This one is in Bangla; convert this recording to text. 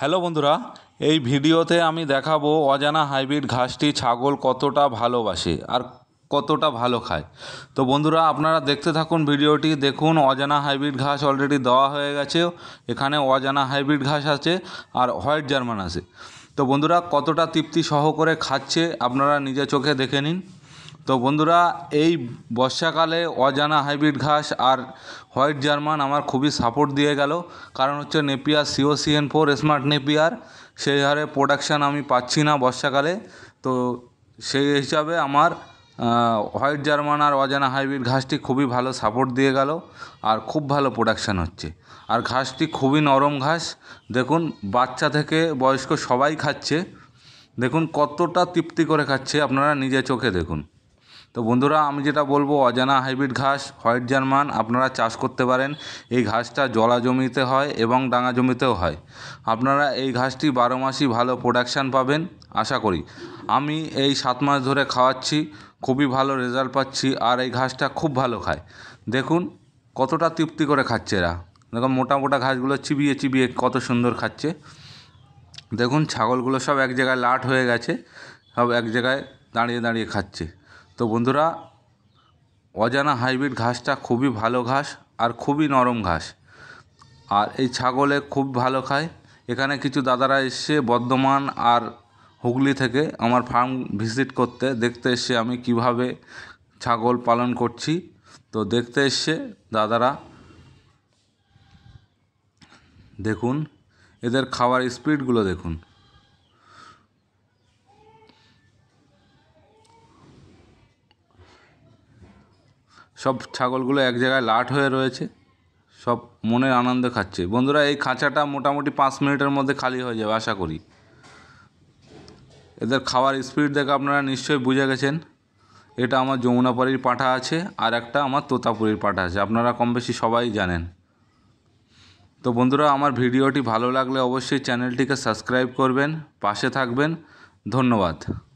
হ্যালো বন্ধুরা এই ভিডিওতে আমি দেখাবো অজানা হাইব্রিড ঘাসটি ছাগল কতটা ভালোবাসে আর কতটা ভালো খায় তো বন্ধুরা আপনারা দেখতে থাকুন ভিডিওটি দেখুন অজানা হাইব্রিড ঘাস অলরেডি দেওয়া হয়ে গেছে এখানে অজানা হাইব্রিড ঘাস আছে আর হোয়াইট জার্মান আছে তো বন্ধুরা কতটা তৃপ্তি সহ করে খাচ্ছে আপনারা নিজে চোখে দেখে নিন তো বন্ধুরা এই বর্ষাকালে অজানা হাইব্রিড ঘাস আর হোয়াইট জার্মান আমার খুবই সাপোর্ট দিয়ে গেল কারণ হচ্ছে নেপিয়ার সিওসিএন ফোর স্মার্ট নেপিয়ার সেই হারে প্রোডাকশান আমি পাচ্ছি না বর্ষাকালে তো সেই হিসাবে আমার হোয়াইট জার্মান আর অজানা হাইব্রিড ঘাসটি খুবই ভালো সাপোর্ট দিয়ে গেল আর খুব ভালো প্রোডাকশান হচ্ছে আর ঘাসটি খুবই নরম ঘাস দেখুন বাচ্চা থেকে বয়স্ক সবাই খাচ্ছে দেখুন কতটা তৃপ্তি করে খাচ্ছে আপনারা নিজে চোখে দেখুন তো বন্ধুরা আমি যেটা বলবো অজানা হাইব্রিড ঘাস হোয়াইট জার্মান আপনারা চাষ করতে পারেন এই ঘাসটা জলা জমিতে হয় এবং ডাঙা জমিতেও হয় আপনারা এই ঘাসটি বারো মাসই ভালো প্রোডাকশান পাবেন আশা করি আমি এই সাত মাস ধরে খাওয়াচ্ছি খুবই ভালো রেজাল্ট পাচ্ছি আর এই ঘাসটা খুব ভালো খায় দেখুন কতটা তৃপ্তি করে খাচ্ছে এরা দেখুন মোটা মোটা ঘাসগুলো চিবিয়ে চিবিয়ে কত সুন্দর খাচ্ছে দেখুন ছাগলগুলো সব এক জায়গায় লাট হয়ে গেছে সব এক জায়গায় দাঁড়িয়ে দাঁড়িয়ে খাচ্ছে তো বন্ধুরা অজানা হাইব্রিড ঘাসটা খুবই ভালো ঘাস আর খুবই নরম ঘাস আর এই ছাগলে খুব ভালো খায় এখানে কিছু দাদারা এসে বর্ধমান আর হুগলি থেকে আমার ফার্ম ভিজিট করতে দেখতে এসে আমি কিভাবে ছাগল পালন করছি তো দেখতে এসছে দাদারা দেখুন এদের খাওয়ার স্পিডগুলো দেখুন সব ছাগলগুলো এক জায়গায় লাট হয়ে রয়েছে সব মনের আনন্দে খাচ্ছে বন্ধুরা এই খাঁচাটা মোটামুটি পাঁচ মিনিটের মধ্যে খালি হয়ে যাবে আশা করি এদের খাওয়ার স্পিড দেখে আপনারা নিশ্চয়ই বুঝে গেছেন এটা আমার যমুনাপাড়ির পাঠা আছে আর একটা আমার তোতাপুরীর পাঠা আছে আপনারা কম বেশি সবাই জানেন তো বন্ধুরা আমার ভিডিওটি ভালো লাগলে অবশ্যই চ্যানেলটিকে সাবস্ক্রাইব করবেন পাশে থাকবেন ধন্যবাদ